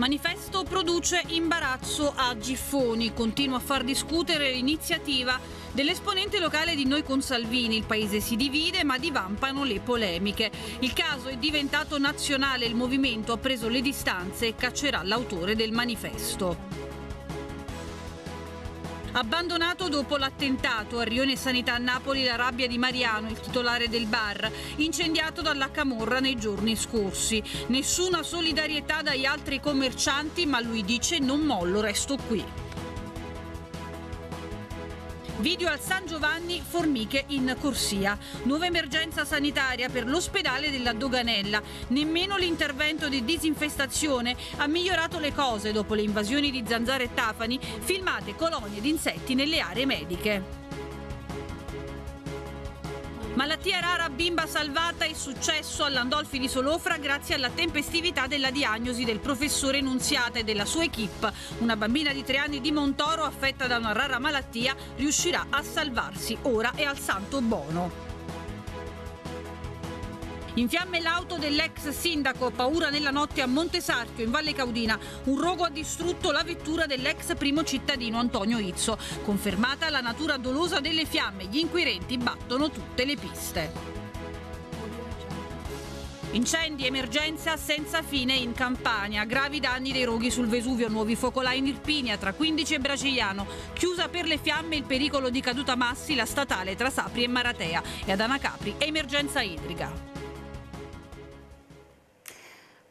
Manifesto produce imbarazzo a Giffoni, continua a far discutere l'iniziativa dell'esponente locale di Noi con Salvini. Il paese si divide ma divampano le polemiche. Il caso è diventato nazionale, il movimento ha preso le distanze e caccerà l'autore del manifesto. Abbandonato dopo l'attentato a Rione Sanità a Napoli la rabbia di Mariano, il titolare del bar, incendiato dalla camorra nei giorni scorsi. Nessuna solidarietà dagli altri commercianti, ma lui dice non mollo, resto qui. Video al San Giovanni, formiche in corsia. Nuova emergenza sanitaria per l'ospedale della Doganella. Nemmeno l'intervento di disinfestazione ha migliorato le cose dopo le invasioni di zanzare e tafani, filmate colonie di insetti nelle aree mediche. Malattia rara, bimba salvata e successo all'Andolfi di Solofra grazie alla tempestività della diagnosi del professore Nunziata e della sua equip. Una bambina di tre anni di Montoro affetta da una rara malattia riuscirà a salvarsi ora e al santo bono. In fiamme l'auto dell'ex sindaco, paura nella notte a Montesarchio in Valle Caudina. Un rogo ha distrutto la vettura dell'ex primo cittadino Antonio Izzo. Confermata la natura dolosa delle fiamme, gli inquirenti battono tutte le piste. Incendi, emergenza senza fine in Campania, gravi danni dei roghi sul Vesuvio, nuovi focolai in Irpinia tra 15 e Bracigliano, chiusa per le fiamme il pericolo di caduta massi la statale tra Sapri e Maratea e ad Anacapri emergenza idrica.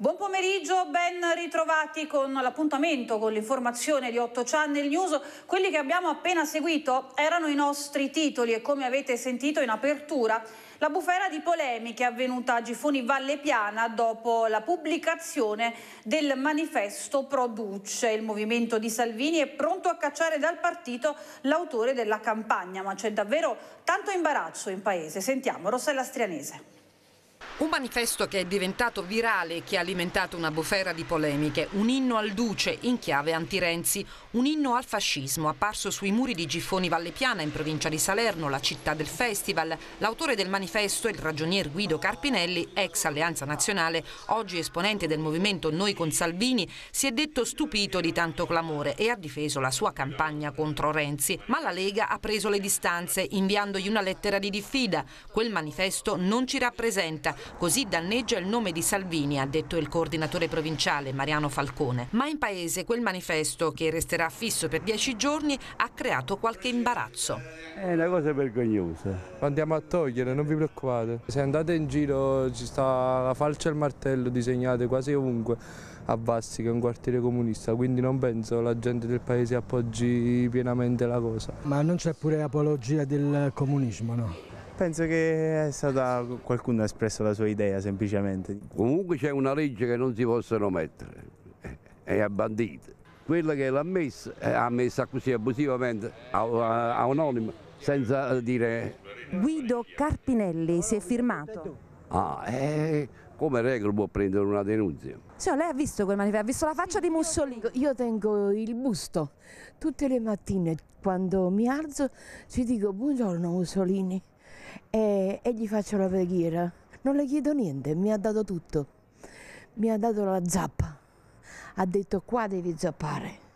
Buon pomeriggio, ben ritrovati con l'appuntamento con l'informazione di 8 Channel News. Quelli che abbiamo appena seguito erano i nostri titoli e come avete sentito in apertura la bufera di polemiche avvenuta a Gifoni Valle Piana dopo la pubblicazione del manifesto Produce. Il movimento di Salvini è pronto a cacciare dal partito l'autore della campagna, ma c'è davvero tanto imbarazzo in paese. Sentiamo Rossella Strianese. Un manifesto che è diventato virale e che ha alimentato una bufera di polemiche, un inno al duce in chiave anti-Renzi, un inno al fascismo apparso sui muri di Giffoni Vallepiana in provincia di Salerno, la città del festival. L'autore del manifesto, il ragionier Guido Carpinelli, ex Alleanza Nazionale, oggi esponente del movimento Noi con Salvini, si è detto stupito di tanto clamore e ha difeso la sua campagna contro Renzi. Ma la Lega ha preso le distanze inviandogli una lettera di diffida. Quel manifesto non ci rappresenta vita, così danneggia il nome di Salvini, ha detto il coordinatore provinciale Mariano Falcone. Ma in paese quel manifesto, che resterà fisso per dieci giorni, ha creato qualche imbarazzo. È una cosa vergognosa. Andiamo a togliere, non vi preoccupate. Se andate in giro ci sta la falce e il martello disegnate quasi ovunque a Bassi che è un quartiere comunista, quindi non penso la gente del paese appoggi pienamente la cosa. Ma non c'è pure apologia del comunismo, no? Penso che è stata qualcuno ha espresso la sua idea semplicemente. Comunque c'è una legge che non si possono mettere, è bandita. Quella che l'ha messa, eh, ha messa così abusivamente, a, a, a anonimo, senza dire... Guido Carpinelli si è firmato. Ah, eh, come regola può prendere una denuncia. Cioè, lei ha visto quel manifesto, ha visto la faccia di Mussolini. Io tengo, io tengo, il busto tutte le mattine quando mi alzo ci dico buongiorno Mussolini e, e gli faccio la preghiera. Non le chiedo niente, mi ha dato tutto. Mi ha dato la zappa. Ha detto qua devi zappare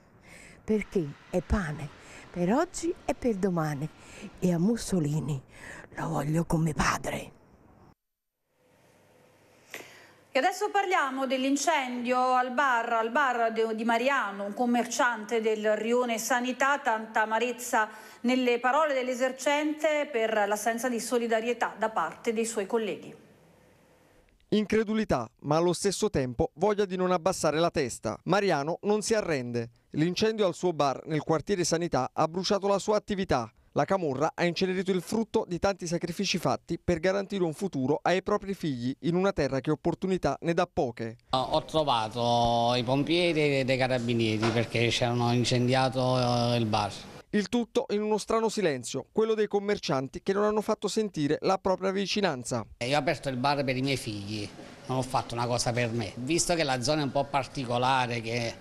perché è pane per oggi e per domani e a Mussolini lo voglio come padre. E adesso parliamo dell'incendio al bar, al bar di Mariano, un commerciante del rione Sanità, tanta amarezza nelle parole dell'esercente per l'assenza di solidarietà da parte dei suoi colleghi. Incredulità, ma allo stesso tempo voglia di non abbassare la testa. Mariano non si arrende. L'incendio al suo bar nel quartiere Sanità ha bruciato la sua attività. La Camorra ha incenerito il frutto di tanti sacrifici fatti per garantire un futuro ai propri figli in una terra che opportunità ne dà poche. Ah, ho trovato i pompieri e dei carabinieri perché ci hanno incendiato eh, il bar. Il tutto in uno strano silenzio, quello dei commercianti che non hanno fatto sentire la propria vicinanza. Eh, io ho aperto il bar per i miei figli, non ho fatto una cosa per me. Visto che la zona è un po' particolare, che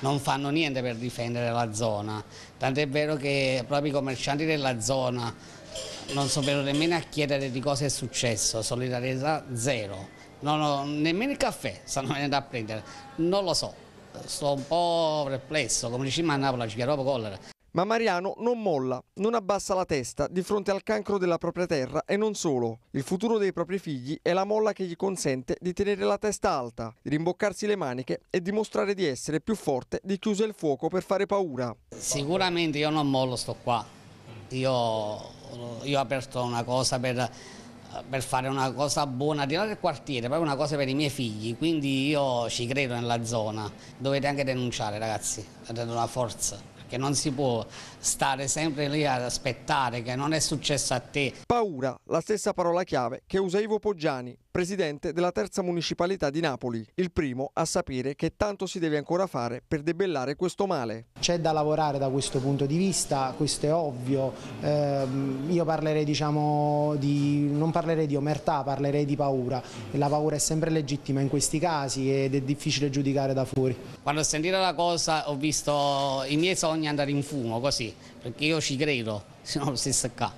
non fanno niente per difendere la zona, tant'è vero che proprio i commercianti della zona non sono venuti nemmeno a chiedere di cosa è successo, solidarietà zero, non ho nemmeno il caffè stanno venendo a prendere, non lo so, sto un po' perplesso, come diciamo a Napoli ci chiaro collera. Ma Mariano non molla, non abbassa la testa di fronte al cancro della propria terra e non solo. Il futuro dei propri figli è la molla che gli consente di tenere la testa alta, di rimboccarsi le maniche e dimostrare di essere più forte di chiuso il fuoco per fare paura. Sicuramente io non mollo, sto qua. Io, io ho aperto una cosa per, per fare una cosa buona di là del quartiere, proprio una cosa per i miei figli, quindi io ci credo nella zona. Dovete anche denunciare ragazzi, date una forza che non si può stare sempre lì ad aspettare che non è successo a te. Paura, la stessa parola chiave che usa Ivo Poggiani, presidente della terza municipalità di Napoli, il primo a sapere che tanto si deve ancora fare per debellare questo male. C'è da lavorare da questo punto di vista, questo è ovvio, eh, io parlerei diciamo di, non parlerei di omertà, parlerei di paura, la paura è sempre legittima in questi casi ed è difficile giudicare da fuori. Quando ho sentito la cosa ho visto i miei sogni andare in fumo così, perché io ci credo, se no lo si stacca.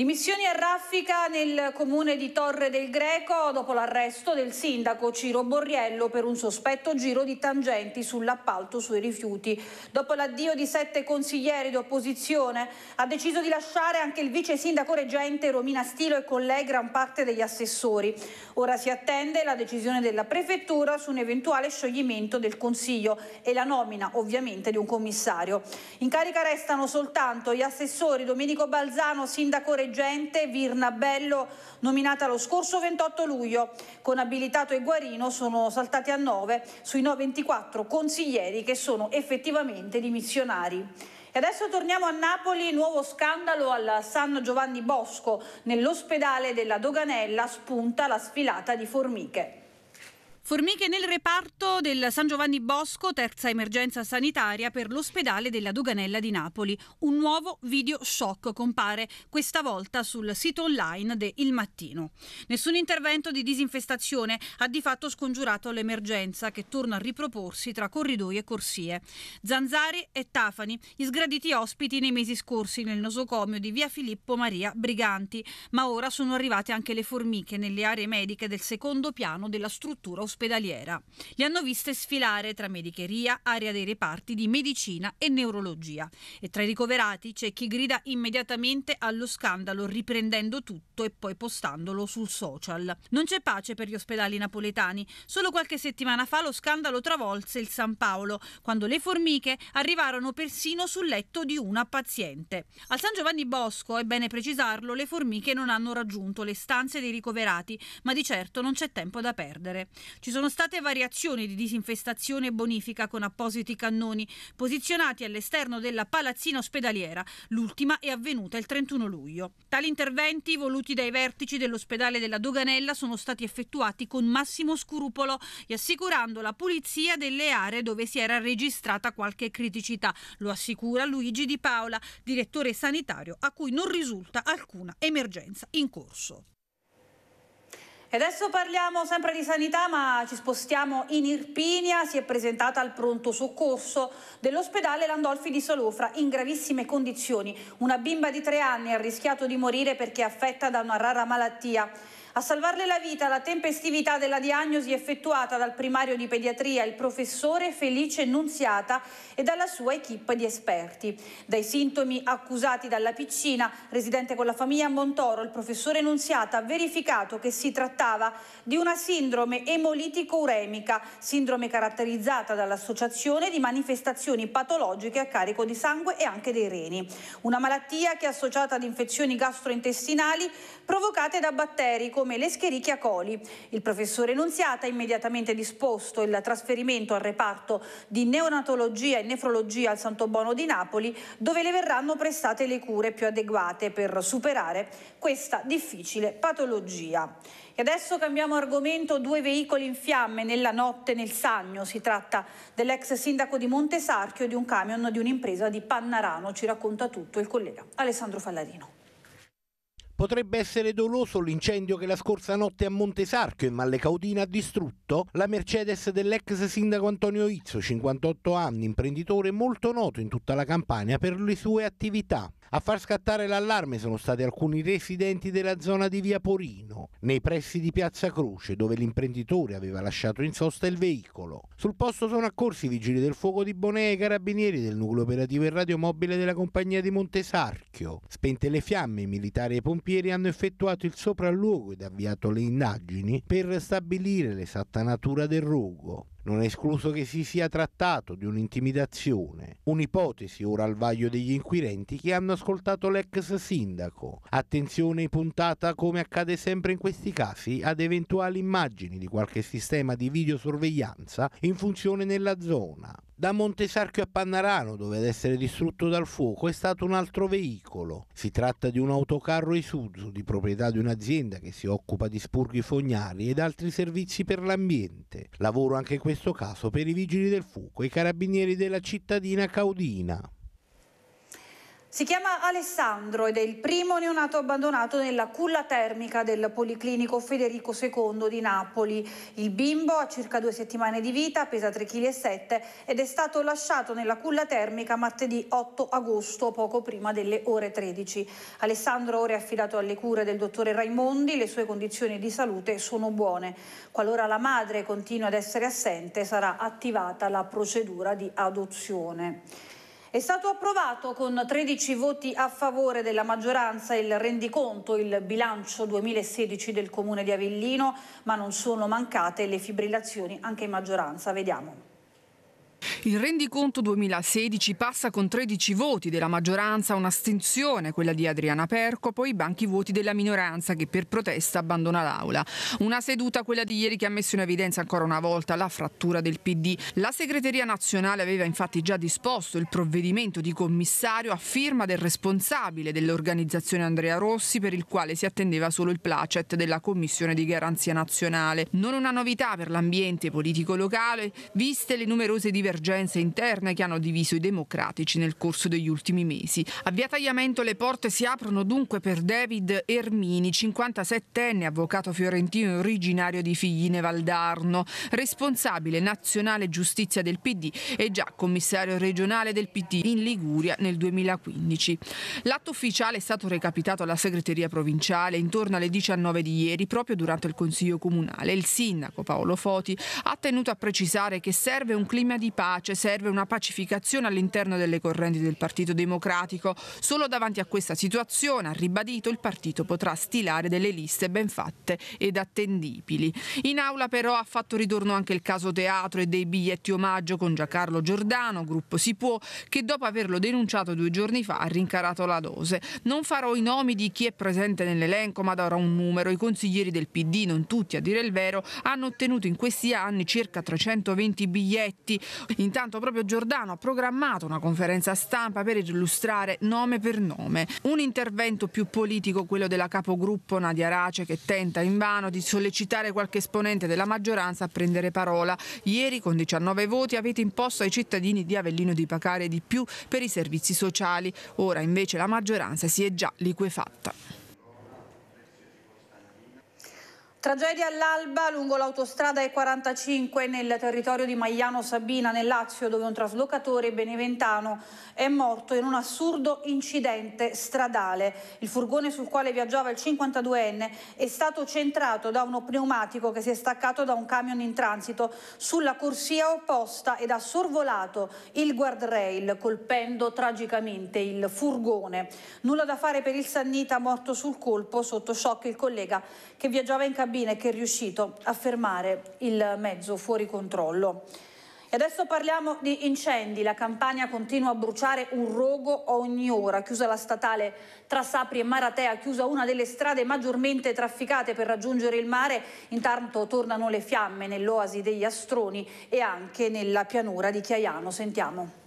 Dimissioni a raffica nel comune di Torre del Greco dopo l'arresto del sindaco Ciro Borriello per un sospetto giro di tangenti sull'appalto sui rifiuti. Dopo l'addio di sette consiglieri d'opposizione ha deciso di lasciare anche il vice sindaco reggente Romina Stilo e con lei gran parte degli assessori. Ora si attende la decisione della prefettura su un eventuale scioglimento del consiglio e la nomina ovviamente di un commissario. In carica restano soltanto gli assessori Domenico Balzano, sindaco reggente reggente Bello, nominata lo scorso 28 luglio. Con abilitato e Guarino sono saltati a 9 sui 924 consiglieri che sono effettivamente dimissionari. E adesso torniamo a Napoli, nuovo scandalo al San Giovanni Bosco. Nell'ospedale della Doganella spunta la sfilata di formiche. Formiche nel reparto del San Giovanni Bosco, terza emergenza sanitaria per l'ospedale della Doganella di Napoli. Un nuovo video shock compare, questa volta sul sito online de Il Mattino. Nessun intervento di disinfestazione ha di fatto scongiurato l'emergenza che torna a riproporsi tra corridoi e corsie. Zanzari e Tafani, gli sgraditi ospiti nei mesi scorsi nel nosocomio di via Filippo Maria Briganti, ma ora sono arrivate anche le formiche nelle aree mediche del secondo piano della struttura ospedaliera ospedaliera. Li hanno viste sfilare tra medicheria, area dei reparti di medicina e neurologia. E tra i ricoverati c'è chi grida immediatamente allo scandalo riprendendo tutto e poi postandolo sul social. Non c'è pace per gli ospedali napoletani. Solo qualche settimana fa lo scandalo travolse il San Paolo, quando le formiche arrivarono persino sul letto di una paziente. Al San Giovanni Bosco, è bene precisarlo, le formiche non hanno raggiunto le stanze dei ricoverati, ma di certo non c'è tempo da perdere. Ci sono state variazioni di disinfestazione e bonifica con appositi cannoni posizionati all'esterno della palazzina ospedaliera. L'ultima è avvenuta il 31 luglio. Tali interventi, voluti dai vertici dell'ospedale della Doganella, sono stati effettuati con massimo scrupolo e assicurando la pulizia delle aree dove si era registrata qualche criticità. Lo assicura Luigi Di Paola, direttore sanitario, a cui non risulta alcuna emergenza in corso. E adesso parliamo sempre di sanità, ma ci spostiamo in Irpinia. Si è presentata al pronto soccorso dell'ospedale Landolfi di Solofra in gravissime condizioni. Una bimba di tre anni ha rischiato di morire perché affetta da una rara malattia. A salvarle la vita la tempestività della diagnosi effettuata dal primario di pediatria, il professore Felice Nunziata e dalla sua equip di esperti. Dai sintomi accusati dalla piccina, residente con la famiglia a Montoro, il professore Nunziata ha verificato che si trattava di una sindrome emolitico-uremica, sindrome caratterizzata dall'associazione di manifestazioni patologiche a carico di sangue e anche dei reni. Una malattia che è associata ad infezioni gastrointestinali provocate da batteri come l'Escherichia coli. Il professore Nunziata ha immediatamente disposto il trasferimento al reparto di neonatologia e nefrologia al Santo Bono di Napoli, dove le verranno prestate le cure più adeguate per superare questa difficile patologia. E adesso cambiamo argomento, due veicoli in fiamme nella notte nel Sagno. Si tratta dell'ex sindaco di Montesarchio e di un camion di un'impresa di Pannarano. Ci racconta tutto il collega Alessandro Fallarino. Potrebbe essere doloso l'incendio che la scorsa notte a Montesarchio in Valle Caudina ha distrutto la Mercedes dell'ex sindaco Antonio Izzo, 58 anni, imprenditore molto noto in tutta la Campania per le sue attività. A far scattare l'allarme sono stati alcuni residenti della zona di Via Porino, nei pressi di Piazza Croce, dove l'imprenditore aveva lasciato in sosta il veicolo. Sul posto sono accorsi i vigili del fuoco di Bonea e i carabinieri del nucleo operativo e radiomobile della compagnia di Montesarchio. Spente le fiamme, i militari e i pompieri hanno effettuato il sopralluogo ed avviato le indagini per stabilire l'esatta natura del rogo. Non è escluso che si sia trattato di un'intimidazione, un'ipotesi ora al vaglio degli inquirenti che hanno ascoltato l'ex sindaco. Attenzione puntata, come accade sempre in questi casi, ad eventuali immagini di qualche sistema di videosorveglianza in funzione nella zona. Da Montesarchio a Pannarano, dove ad essere distrutto dal fuoco, è stato un altro veicolo. Si tratta di un autocarro Isuzu di proprietà di un'azienda che si occupa di spurghi fognari ed altri servizi per l'ambiente. Lavoro anche in questo caso per i vigili del fuoco e i carabinieri della cittadina Caudina. Si chiama Alessandro ed è il primo neonato abbandonato nella culla termica del Policlinico Federico II di Napoli. Il bimbo ha circa due settimane di vita, pesa 3,7 kg ed è stato lasciato nella culla termica martedì 8 agosto, poco prima delle ore 13. Alessandro ora è affidato alle cure del dottore Raimondi, le sue condizioni di salute sono buone. Qualora la madre continui ad essere assente sarà attivata la procedura di adozione. È stato approvato con 13 voti a favore della maggioranza il rendiconto, il bilancio 2016 del Comune di Avellino, ma non sono mancate le fibrillazioni anche in maggioranza. Vediamo. Il rendiconto 2016 passa con 13 voti della maggioranza, un'astensione, quella di Adriana Perco, poi i banchi vuoti della minoranza che per protesta abbandona l'aula. Una seduta, quella di ieri, che ha messo in evidenza ancora una volta la frattura del PD. La segreteria nazionale aveva infatti già disposto il provvedimento di commissario a firma del responsabile dell'organizzazione Andrea Rossi per il quale si attendeva solo il placet della Commissione di Garanzia Nazionale. Non una novità per l'ambiente politico locale, viste le numerose divergenze divergenze interne che hanno diviso i democratici nel corso degli ultimi mesi. A via Tagliamento le porte si aprono dunque per David Ermini, 57enne avvocato fiorentino originario di Figline Valdarno, responsabile nazionale giustizia del PD e già commissario regionale del PD in Liguria nel 2015. L'atto ufficiale è stato recapitato alla segreteria provinciale intorno alle 19 di ieri, proprio durante il Consiglio Comunale. Il sindaco Paolo Foti ha tenuto a precisare che serve un clima di pace pace, serve una pacificazione all'interno delle correnti del Partito Democratico. Solo davanti a questa situazione, ha ribadito, il partito potrà stilare delle liste ben fatte ed attendibili. In aula però ha fatto ritorno anche il caso teatro e dei biglietti omaggio con Giancarlo Giordano, gruppo Si Può, che dopo averlo denunciato due giorni fa ha rincarato la dose. Non farò i nomi di chi è presente nell'elenco, ma darò un numero. I consiglieri del PD, non tutti a dire il vero, hanno ottenuto in questi anni circa 320 biglietti. In Intanto proprio Giordano ha programmato una conferenza stampa per illustrare nome per nome. Un intervento più politico, quello della capogruppo Nadia Race, che tenta invano di sollecitare qualche esponente della maggioranza a prendere parola. Ieri con 19 voti avete imposto ai cittadini di Avellino di pagare di più per i servizi sociali. Ora invece la maggioranza si è già liquefatta. Tragedia all'alba lungo l'autostrada E45 nel territorio di Magliano Sabina nel Lazio dove un traslocatore beneventano è morto in un assurdo incidente stradale. Il furgone sul quale viaggiava il 52enne è stato centrato da uno pneumatico che si è staccato da un camion in transito sulla corsia opposta ed ha sorvolato il guardrail colpendo tragicamente il furgone. Nulla da fare per il Sannita morto sul colpo sotto shock il collega che viaggiava in cabina carabine che è riuscito a fermare il mezzo fuori controllo. E adesso parliamo di incendi. La campagna continua a bruciare un rogo ogni ora. Chiusa la statale tra Sapri e Maratea, chiusa una delle strade maggiormente trafficate per raggiungere il mare. Intanto tornano le fiamme nell'oasi degli Astroni e anche nella pianura di Chiaiano. Sentiamo.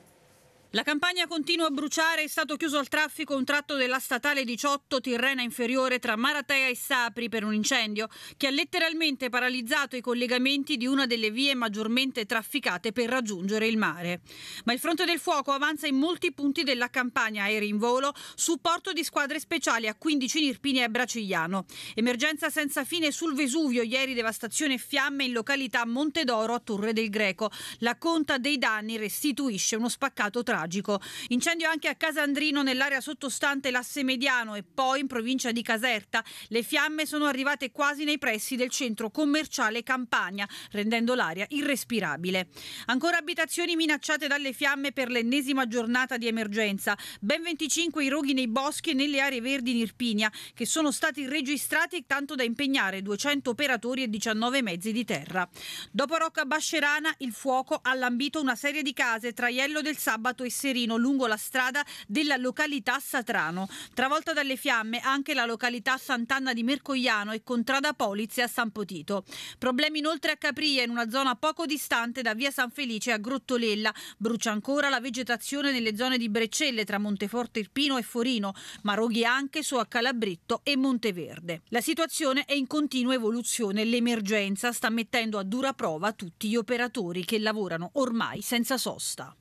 La campagna continua a bruciare, è stato chiuso al traffico un tratto della statale 18 Tirrena inferiore tra Maratea e Sapri per un incendio che ha letteralmente paralizzato i collegamenti di una delle vie maggiormente trafficate per raggiungere il mare. Ma il fronte del fuoco avanza in molti punti della campagna aerei in volo, supporto di squadre speciali a 15 Nirpini e Bracigliano. Emergenza senza fine sul Vesuvio, ieri devastazione e fiamme in località Montedoro a Torre del Greco. La conta dei danni restituisce uno spaccato traffico tragico. Incendio anche a Casandrino nell'area sottostante l'asse mediano e poi in provincia di Caserta. Le fiamme sono arrivate quasi nei pressi del centro commerciale Campania, rendendo l'aria irrespirabile. Ancora abitazioni minacciate dalle fiamme per l'ennesima giornata di emergenza. Ben 25 i roghi nei boschi e nelle aree verdi in Irpinia che sono stati registrati tanto da impegnare 200 operatori e 19 mezzi di terra. Dopo Rocca Bascerana il fuoco ha lambito una serie di case, tra Iello del Sabato e Tesserino lungo la strada della località Satrano. Travolta dalle fiamme anche la località Sant'Anna di Mercogliano e Contrada Polizia a San Potito. Problemi inoltre a Capria, in una zona poco distante da via San Felice a Grottolella. Brucia ancora la vegetazione nelle zone di Breccelle tra Monteforte Irpino e Forino, ma roghi anche su a Calabritto e Monteverde. La situazione è in continua evoluzione. L'emergenza sta mettendo a dura prova tutti gli operatori che lavorano ormai senza sosta.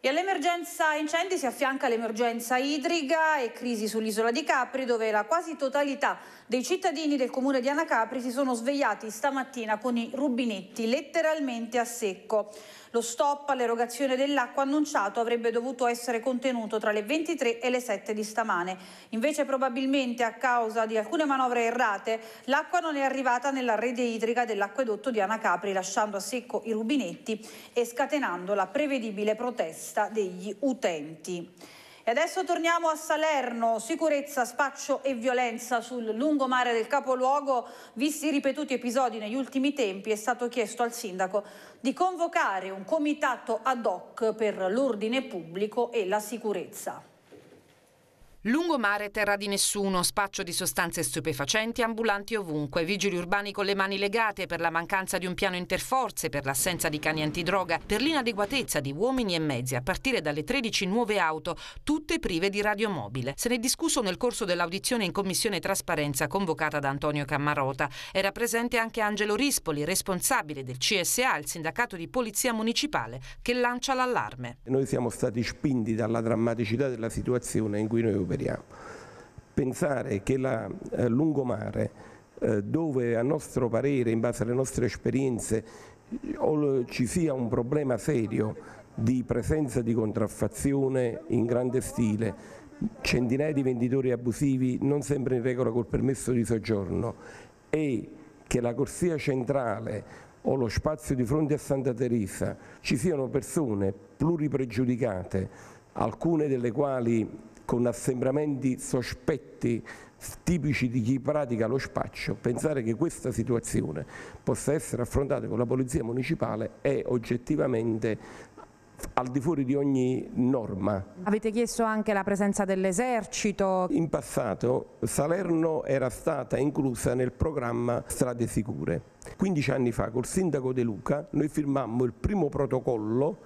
E all'emergenza incendi si affianca l'emergenza idrica e crisi sull'isola di Capri dove la quasi totalità dei cittadini del comune di Anacapri si sono svegliati stamattina con i rubinetti letteralmente a secco. Lo stop all'erogazione dell'acqua annunciato avrebbe dovuto essere contenuto tra le 23 e le 7 di stamane. Invece probabilmente a causa di alcune manovre errate l'acqua non è arrivata nella rete idrica dell'acquedotto di Anacapri lasciando a secco i rubinetti e scatenando la prevedibile protesta degli utenti. E adesso torniamo a Salerno, sicurezza, spaccio e violenza sul lungomare del capoluogo, visti i ripetuti episodi negli ultimi tempi, è stato chiesto al sindaco di convocare un comitato ad hoc per l'ordine pubblico e la sicurezza. Lungomare, terra di nessuno, spaccio di sostanze stupefacenti, ambulanti ovunque, vigili urbani con le mani legate per la mancanza di un piano interforze, per l'assenza di cani antidroga, per l'inadeguatezza di uomini e mezzi, a partire dalle 13 nuove auto, tutte prive di radiomobile. Se ne è discusso nel corso dell'audizione in Commissione Trasparenza convocata da Antonio Cammarota. Era presente anche Angelo Rispoli, responsabile del CSA, il sindacato di polizia municipale, che lancia l'allarme. Noi siamo stati spinti dalla drammaticità della situazione in cui noi operiamo preferiamo. Pensare che la eh, lungomare, eh, dove a nostro parere, in base alle nostre esperienze, ci sia un problema serio di presenza di contraffazione in grande stile, centinaia di venditori abusivi non sempre in regola col permesso di soggiorno e che la corsia centrale o lo spazio di fronte a Santa Teresa ci siano persone pluripregiudicate, alcune delle quali con assembramenti sospetti tipici di chi pratica lo spaccio, pensare che questa situazione possa essere affrontata con la Polizia Municipale è oggettivamente al di fuori di ogni norma. Avete chiesto anche la presenza dell'esercito? In passato Salerno era stata inclusa nel programma Strade Sicure. 15 anni fa col sindaco De Luca noi firmammo il primo protocollo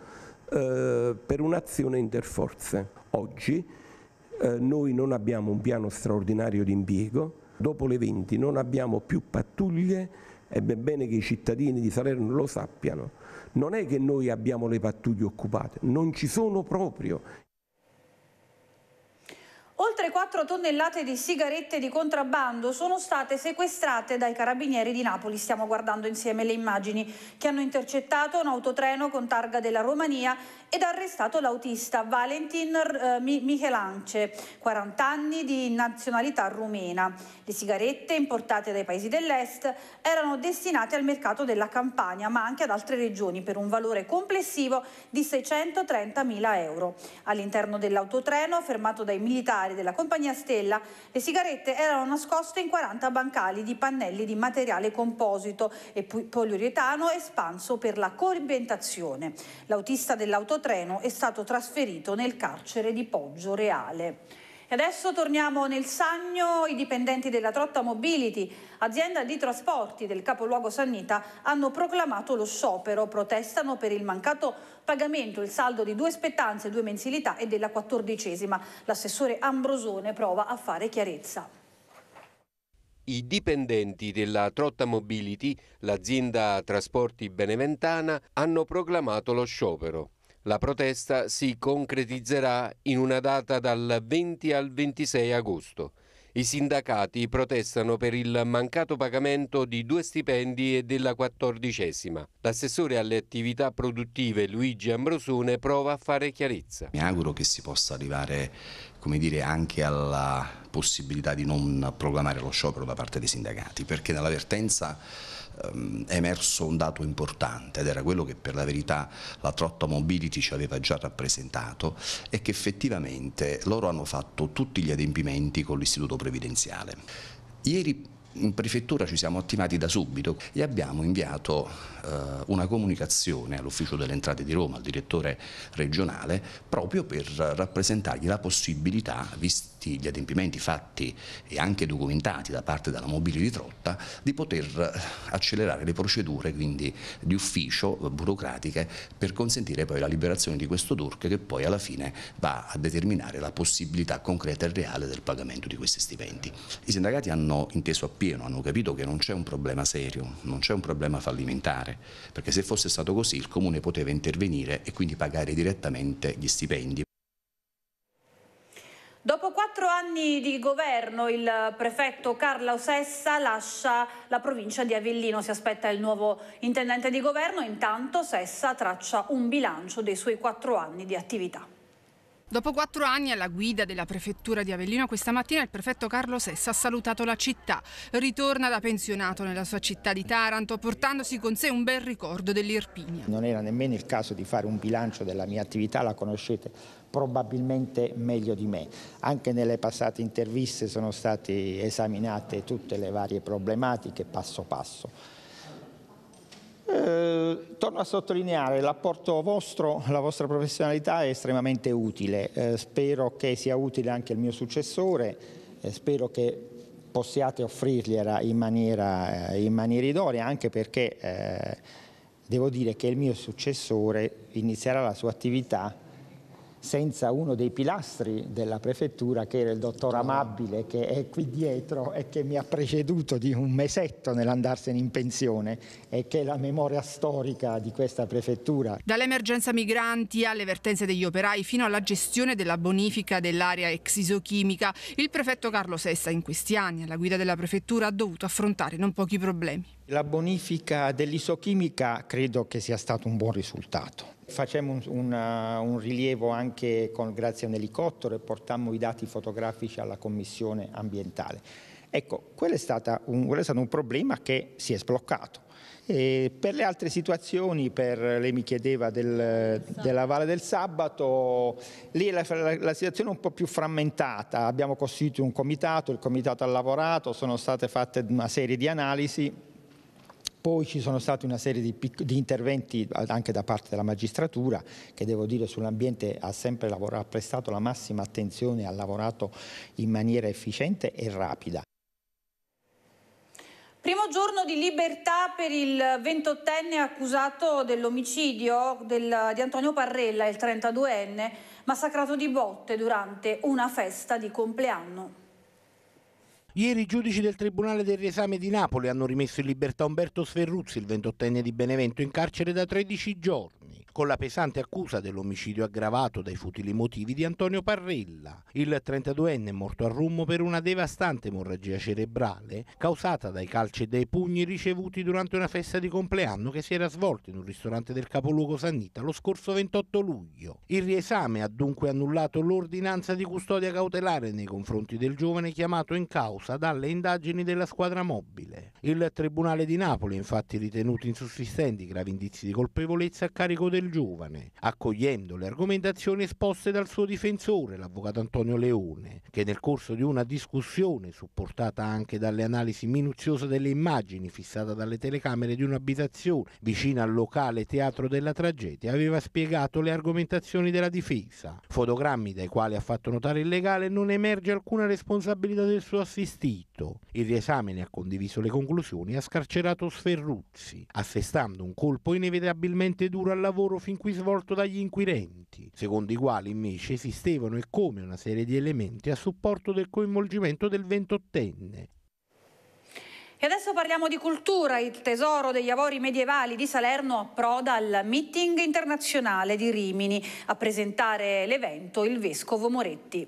eh, per un'azione interforze. Oggi eh, noi non abbiamo un piano straordinario di impiego, dopo le 20 non abbiamo più pattuglie ed è bene che i cittadini di Salerno lo sappiano. Non è che noi abbiamo le pattuglie occupate, non ci sono proprio Oltre 4 tonnellate di sigarette di contrabbando sono state sequestrate dai carabinieri di Napoli. Stiamo guardando insieme le immagini che hanno intercettato un autotreno con targa della Romania ed arrestato l'autista Valentin eh, Michelance, 40 anni di nazionalità rumena. Le sigarette importate dai paesi dell'est erano destinate al mercato della Campania ma anche ad altre regioni per un valore complessivo di 630.000 euro. All'interno dell'autotreno fermato dai militari militari della compagnia Stella, le sigarette erano nascoste in 40 bancali di pannelli di materiale composito e poliuretano espanso per la coibentazione. L'autista dell'autotreno è stato trasferito nel carcere di Poggio Reale. E adesso torniamo nel Sagno. I dipendenti della Trotta Mobility, azienda di trasporti del capoluogo Sannita, hanno proclamato lo sciopero. Protestano per il mancato pagamento, il saldo di due spettanze, due mensilità e della quattordicesima. L'assessore Ambrosone prova a fare chiarezza. I dipendenti della Trotta Mobility, l'azienda trasporti beneventana, hanno proclamato lo sciopero. La protesta si concretizzerà in una data dal 20 al 26 agosto. I sindacati protestano per il mancato pagamento di due stipendi e della quattordicesima. L'assessore alle attività produttive Luigi Ambrosone prova a fare chiarezza. Mi auguro che si possa arrivare dire, anche alla possibilità di non proclamare lo sciopero da parte dei sindacati, perché nella vertenza Ehm, è emerso un dato importante ed era quello che per la verità la Trotta Mobility ci aveva già rappresentato è che effettivamente loro hanno fatto tutti gli adempimenti con l'istituto previdenziale. Ieri in prefettura ci siamo attivati da subito e abbiamo inviato eh, una comunicazione all'ufficio delle entrate di Roma, al direttore regionale, proprio per rappresentargli la possibilità, visto tutti gli adempimenti fatti e anche documentati da parte della mobile di Trotta, di poter eh, accelerare le procedure quindi di ufficio eh, burocratiche per consentire poi la liberazione di questo DURC che poi alla fine va a determinare la possibilità concreta e reale del pagamento di questi stipendi. I sindacati hanno inteso appieno, hanno capito che non c'è un problema serio, non c'è un problema fallimentare, perché se fosse stato così il Comune poteva intervenire e quindi pagare direttamente gli stipendi. Dopo quattro anni di governo il prefetto Carlo Sessa lascia la provincia di Avellino, si aspetta il nuovo intendente di governo, intanto Sessa traccia un bilancio dei suoi quattro anni di attività. Dopo quattro anni alla guida della prefettura di Avellino, questa mattina il prefetto Carlo Sessa ha salutato la città. Ritorna da pensionato nella sua città di Taranto, portandosi con sé un bel ricordo dell'Irpinia. Non era nemmeno il caso di fare un bilancio della mia attività, la conoscete probabilmente meglio di me. Anche nelle passate interviste sono state esaminate tutte le varie problematiche passo passo. Eh, torno a sottolineare, l'apporto vostro, la vostra professionalità è estremamente utile, eh, spero che sia utile anche il mio successore, eh, spero che possiate offrirgliela in maniera, eh, in maniera idonea, anche perché eh, devo dire che il mio successore inizierà la sua attività senza uno dei pilastri della prefettura che era il dottor Amabile che è qui dietro e che mi ha preceduto di un mesetto nell'andarsene in pensione e che è la memoria storica di questa prefettura. Dall'emergenza migranti alle vertenze degli operai fino alla gestione della bonifica dell'area ex isochimica, il prefetto Carlo Sessa in questi anni alla guida della prefettura ha dovuto affrontare non pochi problemi. La bonifica dell'isochimica credo che sia stato un buon risultato Facemmo un, un, uh, un, rilievo anche con, grazie a un elicottero e portammo i dati fotografici alla commissione ambientale. Ecco, quello è, un, quello è stato un problema che si è sbloccato. E per le altre situazioni, per, lei mi chiedeva del, della Valle del Sabato, lì la, la, la, situazione è un po' più frammentata, abbiamo costituito un comitato, il comitato ha lavorato, sono state fatte una serie di analisi, poi ci sono stati una serie di, di, interventi anche da parte della magistratura che devo dire sull'ambiente ha sempre lavorato, ha prestato la massima attenzione, ha lavorato in maniera efficiente e rapida. Primo giorno di libertà per il 28enne accusato dell'omicidio di Antonio Parrella, il 32enne, massacrato di botte durante una festa di compleanno. Ieri i giudici del Tribunale del Riesame di Napoli hanno rimesso in libertà Umberto Sferruzzi, il 28enne di Benevento, in carcere da 13 giorni, con la pesante accusa dell'omicidio aggravato dai futili motivi di Antonio Parrella, il 32enne morto a Rummo per una devastante emorragia cerebrale causata dai calci e dai pugni ricevuti durante una festa di compleanno che si era svolta in un ristorante del capoluogo Sannita lo scorso 28 luglio. Il riesame ha dunque annullato l'ordinanza di custodia cautelare nei confronti del giovane chiamato in causa causa dalle indagini della squadra mobile. Il Tribunale di Napoli ha infatti ritenuto insussistenti gravi indizi di colpevolezza a carico del giovane, accogliendo le argomentazioni esposte dal suo difensore, l'avvocato Antonio Leone, che nel corso di una discussione, supportata anche dalle analisi minuziose delle immagini fissate dalle telecamere di un'abitazione vicina al locale teatro della tragedia, aveva spiegato le argomentazioni della difesa. Fotogrammi dai quali ha fatto notare il legale non emerge alcuna responsabilità del suo assistente assistito il riesame ne ha condiviso le conclusioni, ha scarcerato Sferruzzi, assestando un colpo inevitabilmente duro al lavoro fin qui svolto dagli inquirenti, secondo i quali invece esistevano e come una serie di elementi a supporto del coinvolgimento del ventottenne, e adesso parliamo di cultura. Il tesoro degli avori medievali di Salerno approda al meeting internazionale di Rimini a presentare l'evento il vescovo Moretti.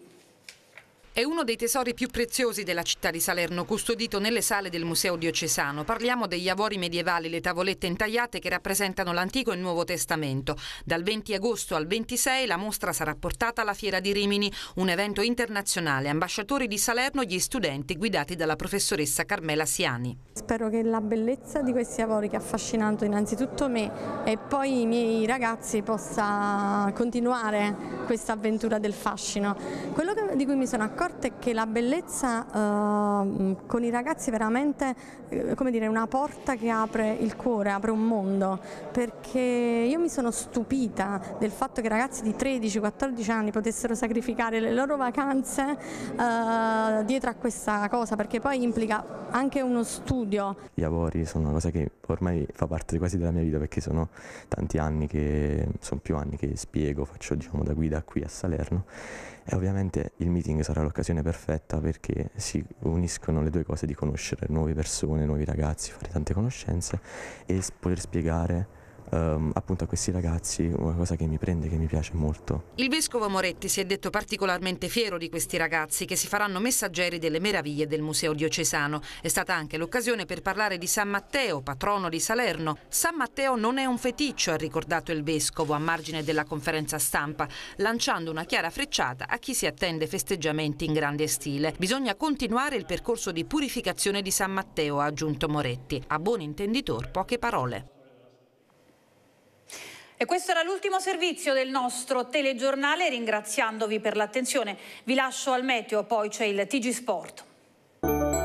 È uno dei tesori più preziosi della città di Salerno, custodito nelle sale del Museo Diocesano. Parliamo degli avori medievali, le tavolette intagliate che rappresentano l'Antico e il Nuovo Testamento. Dal 20 agosto al 26 la mostra sarà portata alla Fiera di Rimini, un evento internazionale. Ambasciatori di Salerno, gli studenti guidati dalla professoressa Carmela Siani. Spero che la bellezza di questi avori che ha affascinato innanzitutto me e poi i miei ragazzi possa continuare questa avventura del fascino. Quello di cui mi sono accorta accorta è che la bellezza eh, mm, con i ragazzi è veramente eh, come dire, una porta che apre il cuore, apre un mondo, perché io mi sono stupita del fatto che ragazzi di 13-14 anni potessero sacrificare le loro vacanze eh, dietro a questa cosa, perché poi implica anche uno studio. Gli avori sono una cosa che ormai fa parte quasi della mia vita, perché sono tanti anni che, sono più anni che spiego, faccio diciamo, da guida qui a Salerno e ovviamente il meeting sarà l'occasione perfetta perché si uniscono le due cose di conoscere nuove persone, nuovi ragazzi, fare tante conoscenze e poter spiegare ehm, appunto a questi ragazzi una cosa che mi prende, che mi piace molto. Il vescovo Moretti si è detto particolarmente fiero di questi ragazzi che si faranno messaggeri delle meraviglie del Museo Diocesano. È stata anche l'occasione per parlare di San Matteo, patrono di Salerno. San Matteo non è un feticcio, ha ricordato il vescovo a margine della conferenza stampa, lanciando una chiara frecciata a chi si attende festeggiamenti in grande stile. Bisogna continuare il percorso di purificazione di San Matteo, ha aggiunto Moretti. A buon intenditor, poche parole. E questo era l'ultimo servizio del nostro telegiornale, ringraziandovi per l'attenzione. Vi lascio al meteo, poi c'è il TG Sport.